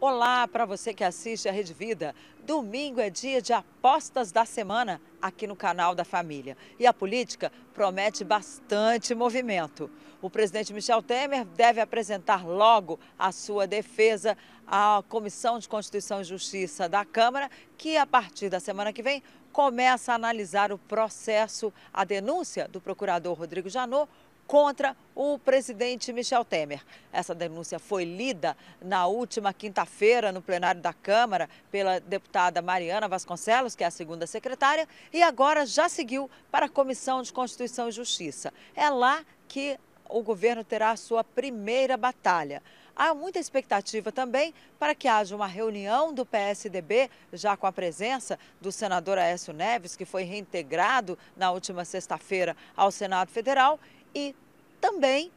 Olá para você que assiste a Rede Vida. Domingo é dia de apostas da semana aqui no canal da família. E a política promete bastante movimento. O presidente Michel Temer deve apresentar logo a sua defesa à Comissão de Constituição e Justiça da Câmara, que a partir da semana que vem começa a analisar o processo, a denúncia do procurador Rodrigo Janot contra o presidente Michel Temer. Essa denúncia foi lida na última quinta-feira no plenário da Câmara pela deputada Mariana Vasconcelos, que é a segunda secretária, e agora já seguiu para a Comissão de Constituição e Justiça. É lá que o governo terá a sua primeira batalha. Há muita expectativa também para que haja uma reunião do PSDB, já com a presença do senador Aécio Neves, que foi reintegrado na última sexta-feira ao Senado Federal, e também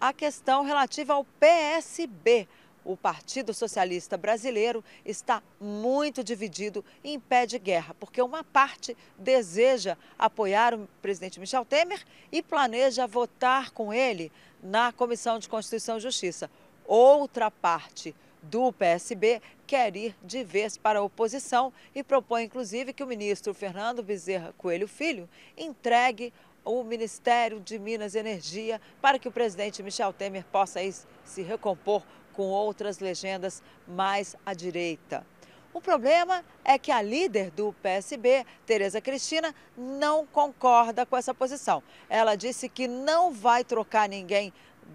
a questão relativa ao PSB. O Partido Socialista Brasileiro está muito dividido em pé de guerra, porque uma parte deseja apoiar o presidente Michel Temer e planeja votar com ele na Comissão de Constituição e Justiça. Outra parte do PSB quer ir de vez para a oposição e propõe, inclusive, que o ministro Fernando Bezerra Coelho Filho entregue o Ministério de Minas e Energia para que o presidente Michel Temer possa se recompor com outras legendas mais à direita. O problema é que a líder do PSB, Tereza Cristina, não concorda com essa posição. Ela disse que não vai trocar ninguém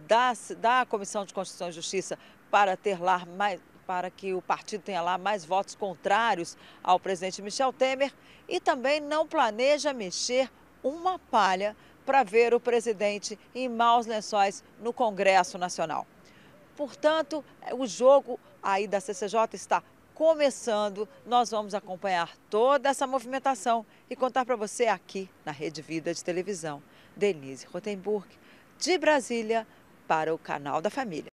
da, da Comissão de Constituição e Justiça para ter lá mais, para que o partido tenha lá mais votos contrários ao presidente Michel Temer e também não planeja mexer uma palha para ver o presidente em maus lençóis no Congresso Nacional. Portanto, é, o jogo aí da CCJ está começando. Nós vamos acompanhar toda essa movimentação e contar para você aqui na Rede Vida de Televisão. Denise Rotenburg, de Brasília, para o Canal da Família.